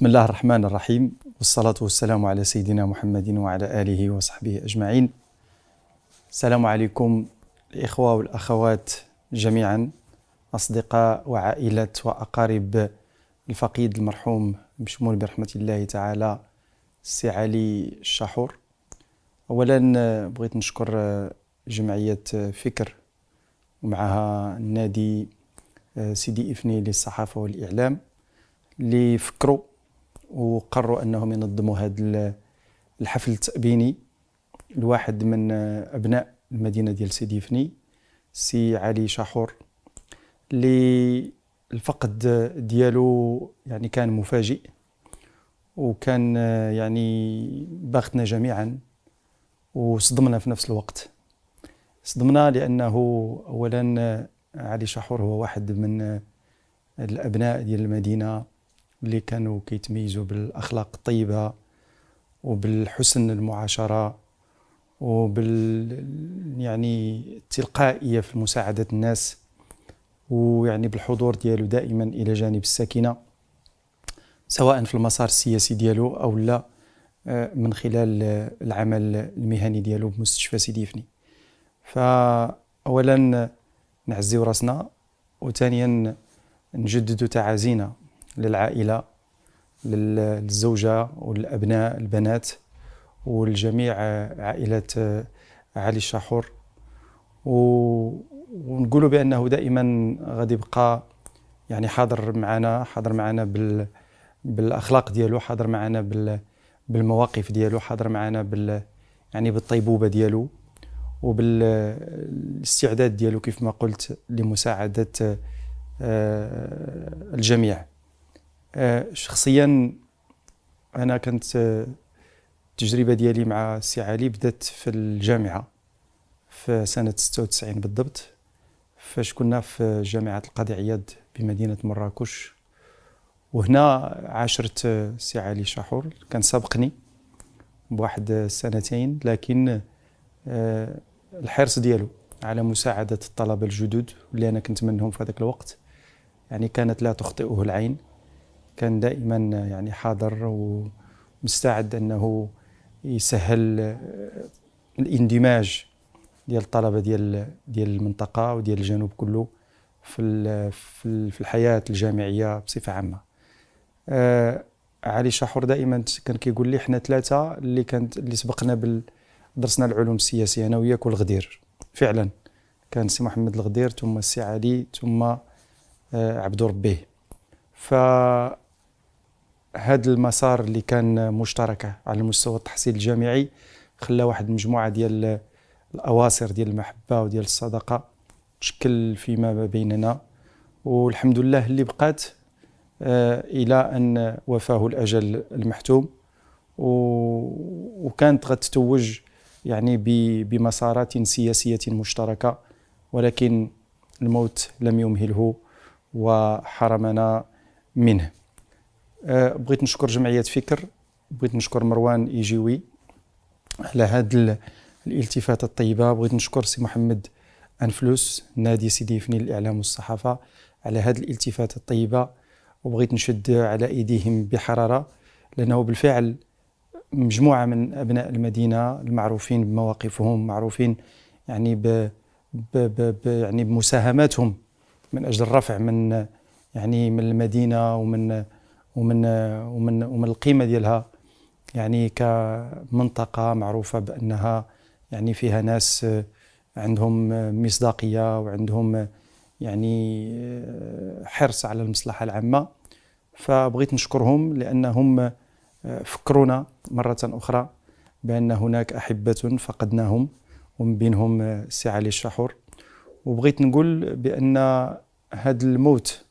بسم الله الرحمن الرحيم والصلاة والسلام على سيدنا محمد وعلى آله وصحبه أجمعين السلام عليكم الإخوة والأخوات جميعا أصدقاء وعائلة وأقارب الفقيد المرحوم مشمول برحمة الله تعالى السي علي الشحور أولا بغيت نشكر جمعية فكر ومعها النادي سيدي إفني للصحافة والإعلام اللي فكروا وقروا انهم ينظموا هذا الحفل التأبيني لواحد من ابناء المدينه ديال سيدي فني سي علي شاحور اللي الفقد ديالو يعني كان مفاجئ وكان يعني باغتنا جميعا وصدمنا في نفس الوقت صدمنا لانه اولا علي شاحور هو واحد من الابناء ديال المدينه اللي كانوا كيتميزوا بالاخلاق الطيبه وبالحسن المعاشره وبال يعني التلقائيه في مساعده الناس ويعني بالحضور ديالو دائما الى جانب الساكنه سواء في المسار السياسي ديالو او لا آه، من خلال العمل المهني ديالو بمستشفى سيدي يفني فاولا نعزيو راسنا وثانيا نجدد تعازينا للعائلة للزوجة والأبناء البنات والجميع عائلة علي الشاحور ونقول بأنه دائما غادي يبقى يعني حاضر معنا حاضر معنا بال بالاخلاق ديالو حاضر معنا بال بالمواقف ديالو حاضر معنا بال يعني بالطيبوبه ديالو وبالاستعداد ديالو كيف ما قلت لمساعده آه، الجميع آه، شخصيا انا كانت آه، التجربه ديالي مع السي علي بدات في الجامعه في سنه 96 بالضبط فاش كنا في جامعه القاضي عياد بمدينه مراكش وهنا عاشرت السي آه، علي شاحور كان سابقني بواحد سنتين لكن الحرص ديالو على مساعده الطلبه الجدد اللي انا كنت منهم في هذاك الوقت يعني كانت لا تخطئه العين كان دائما يعني حاضر ومستعد انه يسهل آه، الاندماج ديال الطلبه ديال ديال المنطقه وديال الجنوب كله في في الحياه الجامعيه بصفه عامه آه علي شحور دائما كان كيقول لي حنا ثلاثه اللي كانت اللي سبقنا بال درسنا العلوم السياسيه انا وياك والغدير فعلا كان سي محمد الغدير ثم السي علي ثم آه عبد ربيه ف هذا المسار اللي كان مشترك على مستوى التحصيل الجامعي خلى واحد المجموعه ديال الاواصر ديال المحبه وديال الصداقه تشكل فيما بيننا والحمد لله اللي بقات آه، الى ان وفاه الاجل المحتوم وكانت غتتوج يعني بمسارات سياسيه مشتركه ولكن الموت لم يمهله وحرمنا منه آه، بغيت نشكر جمعيه فكر بغيت نشكر مروان ايجيوي على هذه الالتفاته الطيبه بغيت نشكر سي محمد انفلوس نادي سيدي فني الاعلام والصحافه على هذه الالتفاته الطيبه وبغيت نشد على ايديهم بحراره لانه بالفعل مجموعه من ابناء المدينه المعروفين بمواقفهم معروفين يعني ب, ب, ب, ب يعني بمساهماتهم من اجل الرفع من يعني من المدينه ومن ومن ومن ومن القيمه ديالها يعني كمنطقه معروفه بانها يعني فيها ناس آه، عندهم آه، مصداقيه وعندهم آه، يعني حرص على المصلحه العامه فبغيت نشكرهم لانهم فكرونا مره اخرى بان هناك احبه فقدناهم ومن بينهم السي علي الشحور وبغيت نقول بان هذا الموت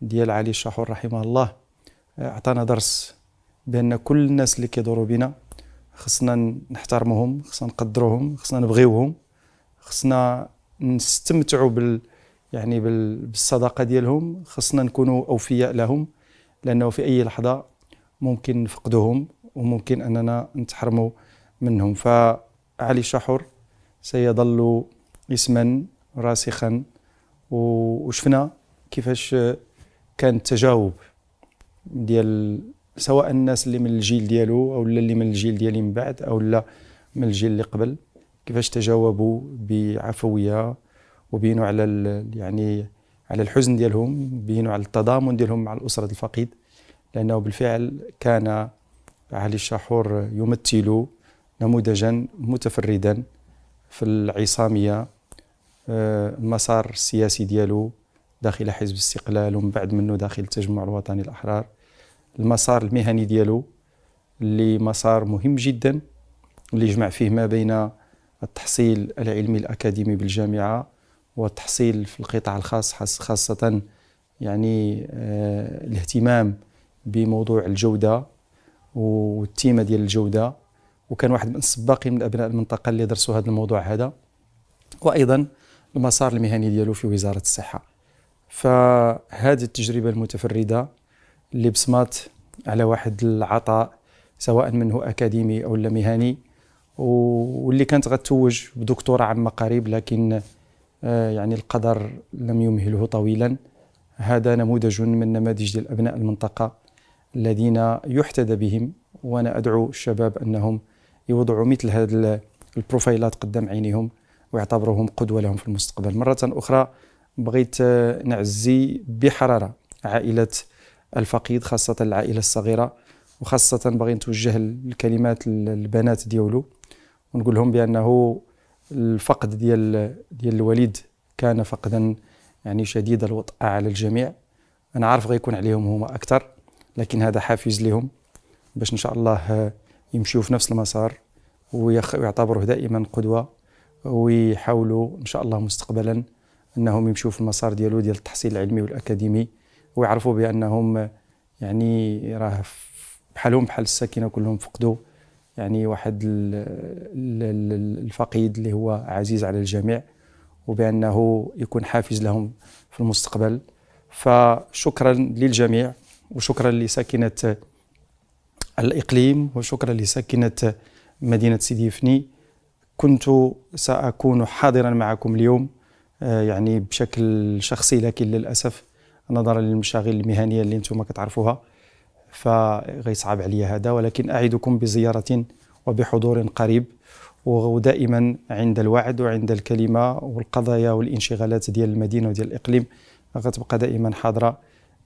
ديال علي الشحور رحمه الله اعطانا درس بان كل الناس اللي كيدوروا بنا خصنا نحترمهم خصنا نقدروهم خصنا نبغيوهم خصنا نستمتعوا بال يعني بالصداقه ديالهم خصنا نكونوا اوفياء لهم لانه في اي لحظه ممكن نفقدهم وممكن اننا نتحرموا منهم فعلي شحر سيظل اسما راسخا وشفنا كيفاش كان التجاوب ديال سواء الناس اللي من الجيل ديالو او اللي من الجيل ديالي من بعد او لا من الجيل اللي قبل كيفاش تجاوبوا بعفويه وبينوا على يعني على الحزن ديالهم بينوا على التضامن ديالهم مع الاسره الفقيد لانه بالفعل كان علي الشاحور يمثل نموذجا متفردا في العصاميه المسار آه، السياسي ديالو داخل حزب الاستقلال ومن بعد منه داخل التجمع الوطني الاحرار المسار المهني ديالو اللي مسار مهم جدا اللي جمع فيه ما بين التحصيل العلمي الاكاديمي بالجامعه والتحصيل في القطاع الخاص خاصه يعني آه، الاهتمام بموضوع الجوده والتيمه ديال الجوده وكان واحد من السباقين من ابناء المنطقه اللي درسوا هذا الموضوع هذا وايضا المسار المهني ديالو في وزاره الصحه فهذه التجربة المتفردة اللي بصمات على واحد العطاء سواء منه أكاديمي أو لا مهني واللي كانت غتوج بدكتورة عما قريب لكن آه، يعني القدر لم يمهله طويلا هذا نموذج من نماذج الأبناء أبناء المنطقة الذين يحتذى بهم وأنا أدعو الشباب أنهم يوضعوا مثل هذه البروفايلات قدام عينيهم ويعتبروهم قدوة لهم في المستقبل مرة أخرى بغيت نعزي بحراره عائله الفقيد خاصه العائله الصغيره وخاصه باغي نتوجه الكلمات للبنات ديالو ونقول لهم بانه الفقد ديال ديال الوالد كان فقدا يعني شديد الوطأة على الجميع انا عارف غيكون عليهم هما اكثر لكن هذا حافز لهم باش ان شاء الله يمشيو في نفس المسار ويعتبروه دائما قدوه ويحاولوا ان شاء الله مستقبلا انهم يمشوا في المسار ديالو ديال التحصيل العلمي والاكاديمي ويعرفوا بانهم يعني راه بحالهم بحال الساكنه كلهم فقدوا يعني واحد الفقيد اللي هو عزيز على الجميع وبانه يكون حافز لهم في المستقبل فشكرا للجميع وشكرا لساكنه الاقليم وشكرا لساكنه مدينه سيدي يفني كنت ساكون حاضرا معكم اليوم آه، يعني بشكل شخصي لكن للاسف نظرا للمشاغل المهنيه اللي انتم كتعرفوها فغيصعب عليا هذا ولكن اعدكم بزياره وبحضور قريب ودائما عند الوعد وعند الكلمه والقضايا والانشغالات ديال المدينه وديال الاقليم غتبقى دائما حاضره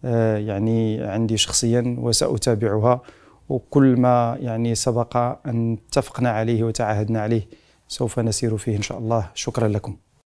آه، يعني عندي شخصيا وساتابعها وكل ما يعني سبق ان اتفقنا عليه وتعاهدنا عليه سوف نسير فيه ان شاء الله شكرا لكم